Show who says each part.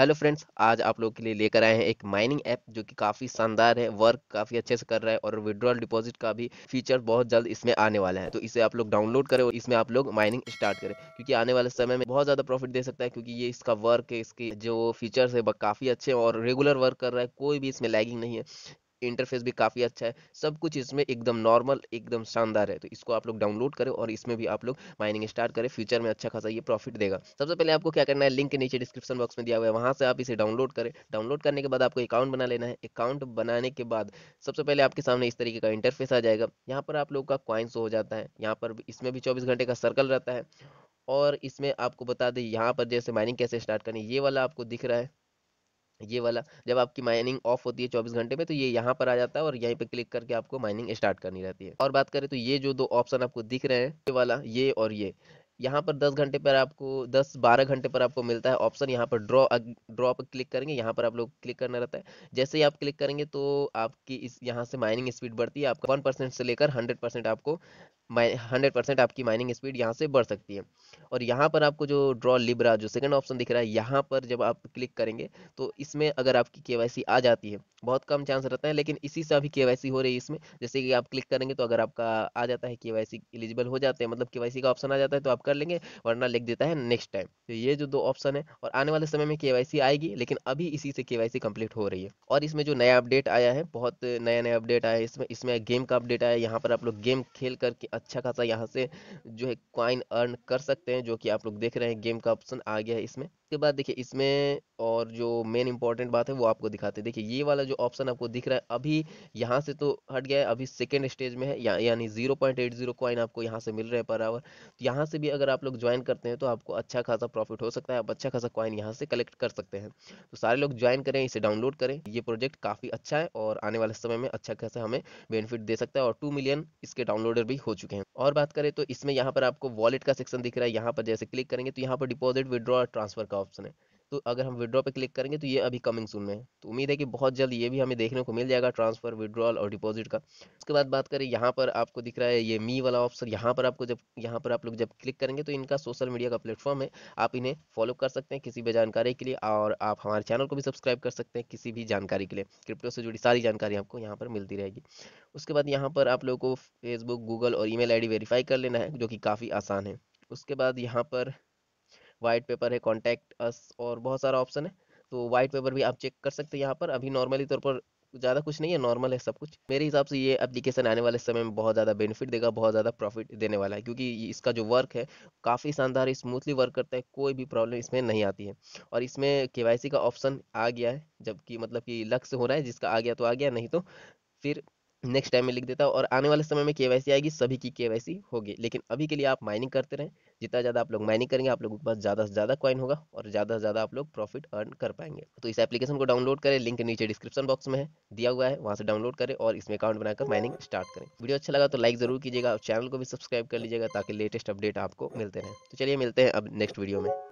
Speaker 1: hello friends आज आप लोग के लिए लेकर आए हैं एक माइनिंग ऐप जो कि काफ़ी शानदार है वर्क काफ़ी अच्छे से कर रहा है और विड्रॉल डिपॉजिट का भी फीचर बहुत जल्द इसमें आने वाला है तो इसे आप लोग डाउनलोड करें और इसमें आप लोग माइनिंग स्टार्ट करें क्योंकि आने वाले समय में बहुत ज़्यादा प्रॉफिट दे सकता है क्योंकि ये इसका वर्क है इसकी जो फीचर्स है काफ़ी अच्छे और रेगुलर वर्क कर रहा है कोई भी इसमें लैगिंग नहीं है इंटरफेस भी काफ़ी अच्छा है सब कुछ इसमें एकदम नॉर्मल एकदम शानदार है तो इसको आप लोग डाउनलोड करें और इसमें भी आप लोग माइनिंग स्टार्ट करें फ्यूचर में अच्छा खासा ये प्रॉफिट देगा सबसे पहले आपको क्या करना है लिंक के नीचे डिस्क्रिप्शन बॉक्स में दिया हुआ है वहाँ से आप इसे डाउनलोड करें डाउनलोड करने के बाद आपको अकाउंट बना लेना है अकाउंट बनाने के बाद सबसे पहले आपके सामने इस तरीके का इंटरफेस आ जाएगा यहाँ पर आप लोग का क्वाइंस हो जाता है यहाँ पर इसमें भी चौबीस घंटे का सर्कल रहता है और इसमें आपको बता दें यहाँ पर जैसे माइनिंग कैसे स्टार्ट करनी ये वाला आपको दिख रहा है ये वाला जब आपकी माइनिंग ऑफ होती है चौबीस घंटे में तो ये यहाँ पर आ जाता है और यहीं पे क्लिक करके आपको माइनिंग स्टार्ट करनी रहती है और बात करें तो ये जो दो ऑप्शन आपको दिख रहे हैं ये वाला ये और ये यहाँ पर 10 घंटे पर आपको 10-12 घंटे पर आपको मिलता है ऑप्शन यहाँ पर ड्रॉ ड्रॉ पर क्लिक करेंगे यहाँ पर आप लोग क्लिक करना रहता है जैसे ही आप क्लिक करेंगे तो आपकी इस यहाँ से माइनिंग स्पीड बढ़ती है आपका 1 परसेंट से लेकर 100 परसेंट आपको हंड्रेड परसेंट आपकी माइनिंग स्पीड यहाँ से बढ़ सकती है और यहाँ पर आपको जो ड्रॉ लिब्रा जो सेकंड ऑप्शन दिख रहा है यहाँ पर जब आप क्लिक करेंगे तो इसमें अगर आपकी के आ जाती है बहुत कम चांस रहता है लेकिन इसी से अभी के हो रही है इसमें जैसे कि आप क्लिक करेंगे तो अगर आपका आ जाता है के एलिजिबल हो जाते हैं मतलब के का ऑप्शन आ जाता है तो आप कर लेंगे वरना लिख देता है नेक्स्ट टाइम तो ये जो दो ऑप्शन है और आने वाले समय में के आएगी लेकिन अभी इसी से के कंप्लीट हो रही है और इसमें जो नया अपडेट आया है बहुत नया नया अपडेट आया है इसमें इसमें गेम का अपडेट आया है यहाँ पर आप लोग गेम खेल करके अच्छा खासा यहाँ से जो है क्वाइन अर्न कर सकते हैं जो कि आप लोग देख रहे हैं गेम का ऑप्शन आ गया है इसमें उसके बाद देखिए इसमें और जो मेन इंपॉर्टेंट बात है वो आपको दिखाते हैं देखिए ये वाला जो ऑप्शन आपको दिख रहा है अभी यहाँ से तो हट गया है अभी सेकेंड स्टेज में है या, यानी zero point eight zero coin आपको यहाँ से मिल रहे हैं पर आवर तो यहाँ से भी अगर आप लोग ज्वाइन करते हैं तो आपको अच्छा खासा प्रॉफिट हो सकता है आप अच्छा खासा कॉइन यहाँ से कलेक्ट कर सकते हैं तो सारे लोग ज्वाइन करें इसे डाउनलोड करें ये प्रोजेक्ट काफ़ी अच्छा है और आने वाले समय में अच्छा खासा हमें बेनिफिट दे सकता है और टू मिलियन इसके डाउनलोडर भी हो चुके हैं और बात करें तो इसमें यहाँ पर आपको वॉलेट का सेक्शन दिख रहा है यहाँ पर जैसे क्लिक करेंगे तो यहाँ पर डिपॉजिट विड्रॉ और ट्रांसफर का ऑप्शन है तो अगर हम विड्रॉ पे क्लिक करेंगे तो ये अभी कमिंग सून में है तो उम्मीद है कि बहुत जल्द ये भी हमें देखने को मिल जाएगा ट्रांसफर विड्रॉल और डिपॉजिट का उसके बाद बात करें यहाँ पर आपको दिख रहा है ये मी वाला ऑप्शन यहाँ पर आपको जब यहाँ पर आप लोग जब क्लिक करेंगे तो इनका सोशल मीडिया का प्लेटफॉर्म है आप इन्हें फॉलो कर सकते हैं किसी भी जानकारी के लिए और आप हमारे चैनल को भी सब्सक्राइब कर सकते हैं किसी भी जानकारी के लिए क्रिप्टो से जुड़ी सारी जानकारी आपको यहाँ पर मिलती रहेगी उसके बाद यहाँ पर आप लोगों को फेसबुक गूगल और ईमेल आईडी वेरीफाई कर लेना है जो कि काफ़ी आसान है उसके बाद यहाँ पर वाइट पेपर है कॉन्टैक्ट अस और बहुत सारा ऑप्शन है तो वाइट पेपर भी आप चेक कर सकते हैं यहाँ पर अभी नॉर्मली तौर पर ज़्यादा कुछ नहीं है नॉर्मल है सब कुछ मेरे हिसाब से ये एप्लीकेशन आने वाले समय में बहुत ज़्यादा बेनिफिट देगा बहुत ज़्यादा प्रॉफिट देने वाला है क्योंकि इसका जो वर्क है काफ़ी शानदार स्मूथली वर्क करता है कोई भी प्रॉब्लम इसमें नहीं आती है और इसमें के का ऑप्शन आ गया है जबकि मतलब कि लक्ष्य हो रहा है जिसका आ गया तो आ गया नहीं तो फिर नेक्स्ट टाइम में लिख देता और आने वाले समय में के आएगी सभी की के होगी लेकिन अभी के लिए आप माइनिंग करते रहें जितना ज़्यादा आप लोग माइनिंग करेंगे आप लोगों के पास ज़्यादा से ज़्यादा कॉइन होगा और ज़्यादा से ज़्यादा आप लोग प्रॉफिट अर्न कर पाएंगे तो इस एप्लीकेशन को डाउनलोड करें लिंक नीचे डिस्क्रिप्शन बॉक्स में है दिया हुआ है वहाँ से डाउनलोड करें और इसमें अकाउंट बनाकर माइनिंग स्टार्ट करें वीडियो अच्छा लगा तो लाइक जरूर कीजिएगा और चैनल को भी सब्सक्राइब कर लीजिएगा ताकि लेटेस्ट अपडेट आपको मिलते रहें तो चलिए मिलते हैं अब नेक्स्ट वीडियो में